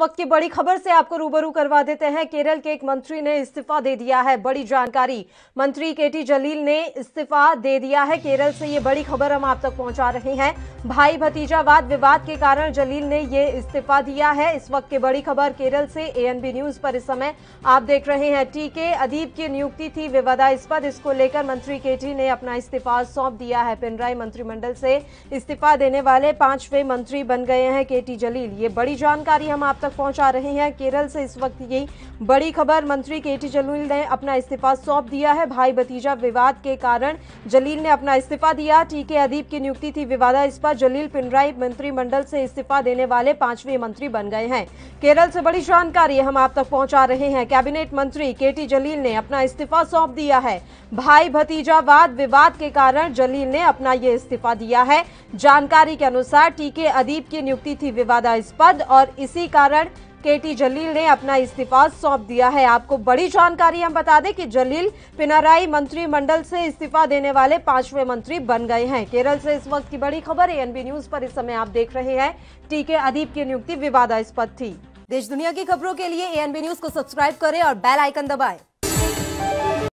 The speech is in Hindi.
वक्त की बड़ी खबर से आपको रूबरू करवा देते हैं केरल के एक मंत्री ने इस्तीफा दे दिया है बड़ी जानकारी मंत्री केटी जलील ने इस्तीफा दे दिया है केरल से ये बड़ी खबर हम आप तक पहुंचा रहे हैं भाई भतीजावाद विवाद के कारण जलील ने ये इस्तीफा दिया है इस वक्त की बड़ी खबर केरल से एएनबी न्यूज पर इस समय आप देख रहे हैं टी के अदीब की नियुक्ति थी विवादास्पद इसको लेकर मंत्री केटी ने अपना इस्तीफा सौंप दिया है पिनराई मंत्रिमंडल से इस्तीफा देने वाले पांचवें मंत्री बन गए हैं केटी जलील ये बड़ी जानकारी हम आप तक तक पहुंचा रहे हैं केरल से इस वक्त यही बड़ी खबर मंत्री के टी जलील ने अपना इस्तीफा सौंप दिया है भाई भतीजा विवाद के कारण जलील ने अपना इस्तीफा दिया टीके अदीब की नियुक्ति थी विवादास्पद जलील पिनराई मंत्रिमंडल से इस्तीफा देने वाले पांचवे मंत्री बन गए हैं केरल से बड़ी जानकारी हम आप तक पहुंचा रहे हैं कैबिनेट मंत्री के टी जलील ने अपना इस्तीफा सौंप दिया है भाई भतीजावाद विवाद के कारण जलील ने अपना ये इस्तीफा दिया है जानकारी के अनुसार टीके अदीब की नियुक्ति थी विवादास्पद और इसी कारण छत्तीसगढ़ केटी जलील ने अपना इस्तीफा सौंप दिया है आपको बड़ी जानकारी हम बता दें कि जलील पिनाराई मंत्रिमंडल से इस्तीफा देने वाले पांचवें मंत्री बन गए हैं केरल से इस वक्त की बड़ी खबर एएनबी न्यूज पर इस समय आप देख रहे हैं टीके अदीप की नियुक्ति विवादास्पद थी देश दुनिया की खबरों के लिए एएनबी न्यूज को सब्सक्राइब करें और बेल आइकन दबाएं